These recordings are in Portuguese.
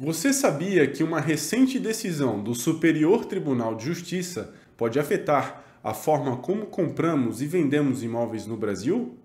Você sabia que uma recente decisão do Superior Tribunal de Justiça pode afetar a forma como compramos e vendemos imóveis no Brasil?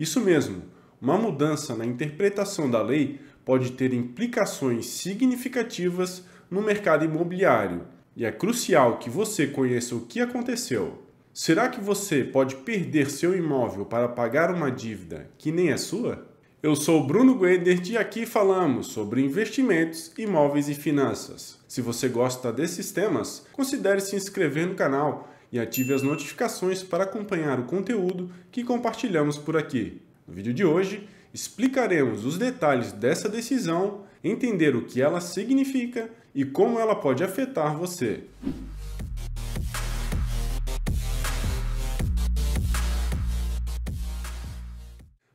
Isso mesmo, uma mudança na interpretação da lei pode ter implicações significativas no mercado imobiliário e é crucial que você conheça o que aconteceu. Será que você pode perder seu imóvel para pagar uma dívida que nem é sua? Eu sou Bruno Guedert e aqui falamos sobre investimentos, imóveis e finanças. Se você gosta desses temas, considere se inscrever no canal e ative as notificações para acompanhar o conteúdo que compartilhamos por aqui. No vídeo de hoje, explicaremos os detalhes dessa decisão, entender o que ela significa e como ela pode afetar você.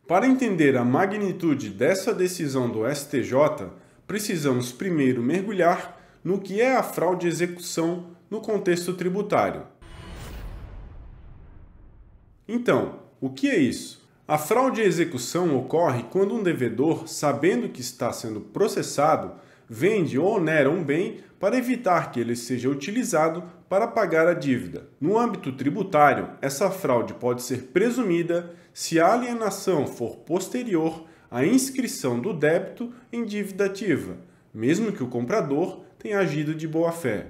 Para entender a magnitude dessa decisão do STJ, precisamos primeiro mergulhar no que é a fraude execução no contexto tributário. Então, o que é isso? A fraude execução ocorre quando um devedor, sabendo que está sendo processado, vende ou onera um bem para evitar que ele seja utilizado para pagar a dívida. No âmbito tributário, essa fraude pode ser presumida se a alienação for posterior à inscrição do débito em dívida ativa, mesmo que o comprador tenha agido de boa-fé.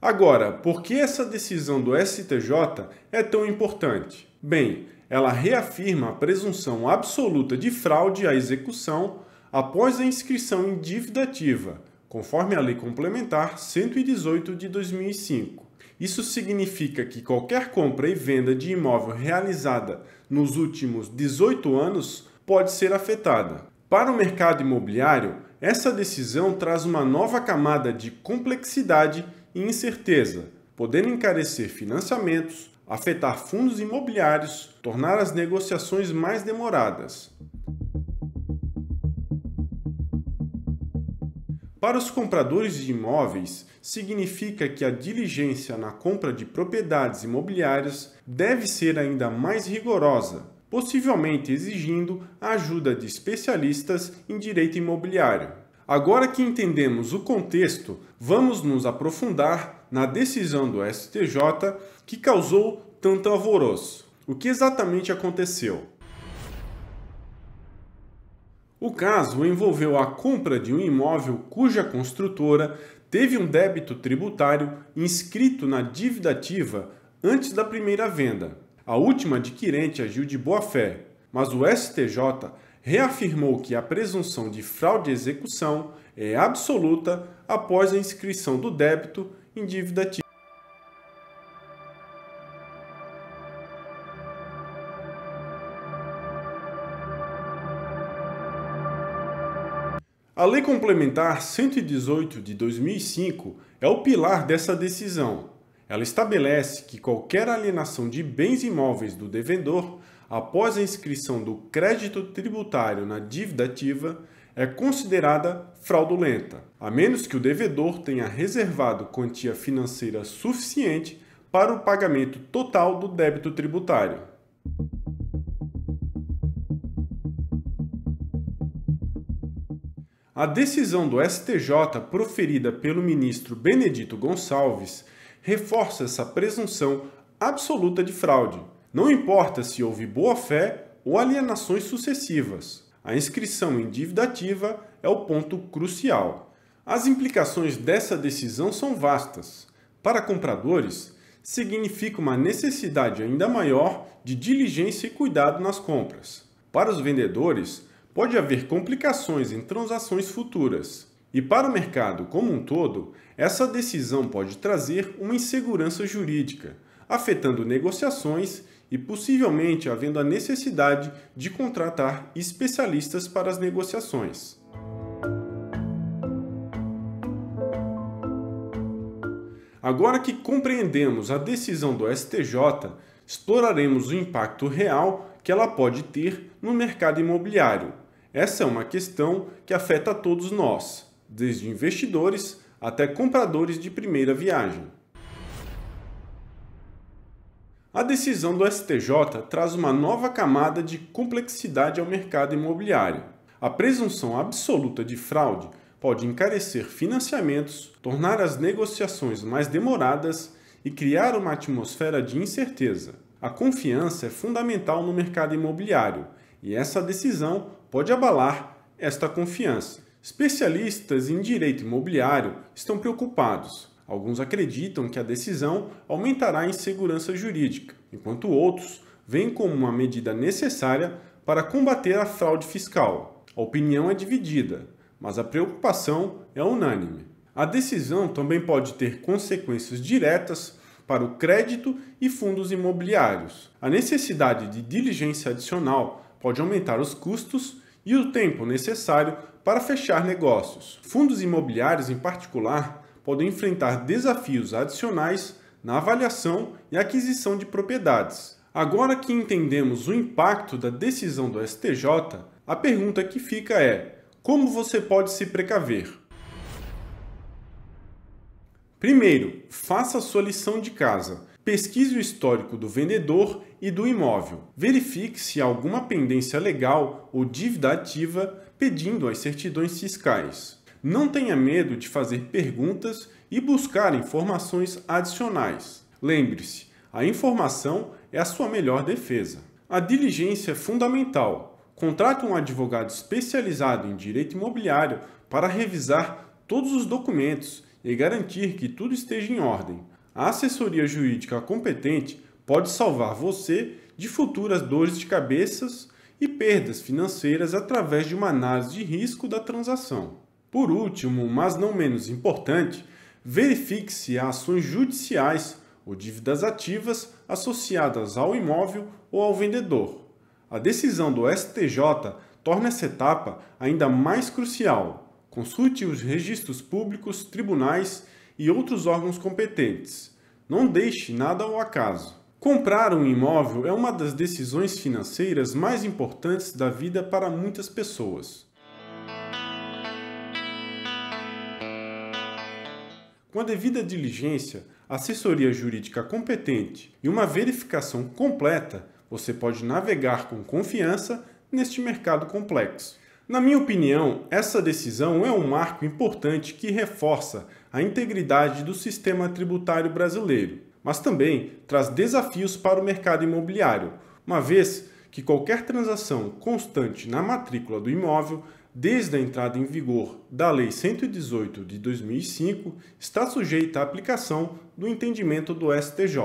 Agora, por que essa decisão do STJ é tão importante? Bem, ela reafirma a presunção absoluta de fraude à execução após a inscrição em dívida ativa, conforme a Lei Complementar 118 de 2005. Isso significa que qualquer compra e venda de imóvel realizada nos últimos 18 anos pode ser afetada. Para o mercado imobiliário, essa decisão traz uma nova camada de complexidade e incerteza, podendo encarecer financiamentos, afetar fundos imobiliários, tornar as negociações mais demoradas. Para os compradores de imóveis, significa que a diligência na compra de propriedades imobiliárias deve ser ainda mais rigorosa, possivelmente exigindo a ajuda de especialistas em direito imobiliário. Agora que entendemos o contexto, vamos nos aprofundar na decisão do STJ que causou tanto alvoroço. O que exatamente aconteceu? O caso envolveu a compra de um imóvel cuja construtora teve um débito tributário inscrito na dívida ativa antes da primeira venda. A última adquirente agiu de boa fé, mas o STJ reafirmou que a presunção de fraude e execução é absoluta após a inscrição do débito em dívida típica. A Lei Complementar 118 de 2005 é o pilar dessa decisão. Ela estabelece que qualquer alienação de bens imóveis do devedor após a inscrição do crédito tributário na dívida ativa é considerada fraudulenta, a menos que o devedor tenha reservado quantia financeira suficiente para o pagamento total do débito tributário. A decisão do STJ, proferida pelo ministro Benedito Gonçalves, reforça essa presunção absoluta de fraude não importa se houve boa-fé ou alienações sucessivas. A inscrição em dívida ativa é o ponto crucial. As implicações dessa decisão são vastas. Para compradores, significa uma necessidade ainda maior de diligência e cuidado nas compras. Para os vendedores, pode haver complicações em transações futuras. E para o mercado como um todo, essa decisão pode trazer uma insegurança jurídica, afetando negociações e possivelmente havendo a necessidade de contratar especialistas para as negociações. Agora que compreendemos a decisão do STJ, exploraremos o impacto real que ela pode ter no mercado imobiliário. Essa é uma questão que afeta a todos nós, desde investidores até compradores de primeira viagem. A decisão do STJ traz uma nova camada de complexidade ao mercado imobiliário. A presunção absoluta de fraude pode encarecer financiamentos, tornar as negociações mais demoradas e criar uma atmosfera de incerteza. A confiança é fundamental no mercado imobiliário e essa decisão pode abalar esta confiança. Especialistas em direito imobiliário estão preocupados Alguns acreditam que a decisão aumentará a insegurança jurídica, enquanto outros veem como uma medida necessária para combater a fraude fiscal. A opinião é dividida, mas a preocupação é unânime. A decisão também pode ter consequências diretas para o crédito e fundos imobiliários. A necessidade de diligência adicional pode aumentar os custos e o tempo necessário para fechar negócios. Fundos imobiliários, em particular, podem enfrentar desafios adicionais na avaliação e aquisição de propriedades. Agora que entendemos o impacto da decisão do STJ, a pergunta que fica é: como você pode se precaver? Primeiro, faça sua lição de casa. Pesquise o histórico do vendedor e do imóvel. Verifique se há alguma pendência legal ou dívida ativa pedindo as certidões fiscais. Não tenha medo de fazer perguntas e buscar informações adicionais. Lembre-se, a informação é a sua melhor defesa. A diligência é fundamental. Contrate um advogado especializado em direito imobiliário para revisar todos os documentos e garantir que tudo esteja em ordem. A assessoria jurídica competente pode salvar você de futuras dores de cabeças e perdas financeiras através de uma análise de risco da transação. Por último, mas não menos importante, verifique se há ações judiciais ou dívidas ativas associadas ao imóvel ou ao vendedor. A decisão do STJ torna essa etapa ainda mais crucial. Consulte os registros públicos, tribunais e outros órgãos competentes. Não deixe nada ao acaso. Comprar um imóvel é uma das decisões financeiras mais importantes da vida para muitas pessoas. Com a devida diligência, assessoria jurídica competente e uma verificação completa, você pode navegar com confiança neste mercado complexo. Na minha opinião, essa decisão é um marco importante que reforça a integridade do sistema tributário brasileiro, mas também traz desafios para o mercado imobiliário, uma vez que qualquer transação constante na matrícula do imóvel, desde a entrada em vigor da Lei 118 de 2005, está sujeita à aplicação do entendimento do STJ.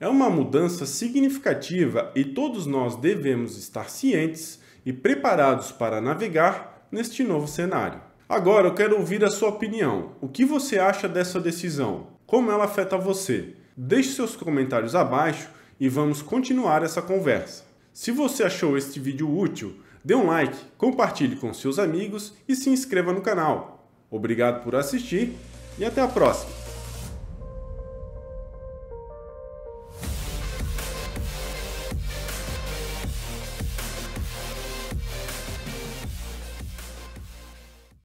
É uma mudança significativa e todos nós devemos estar cientes e preparados para navegar neste novo cenário. Agora eu quero ouvir a sua opinião. O que você acha dessa decisão? Como ela afeta você? Deixe seus comentários abaixo e vamos continuar essa conversa. Se você achou este vídeo útil, dê um like, compartilhe com seus amigos e se inscreva no canal. Obrigado por assistir e até a próxima!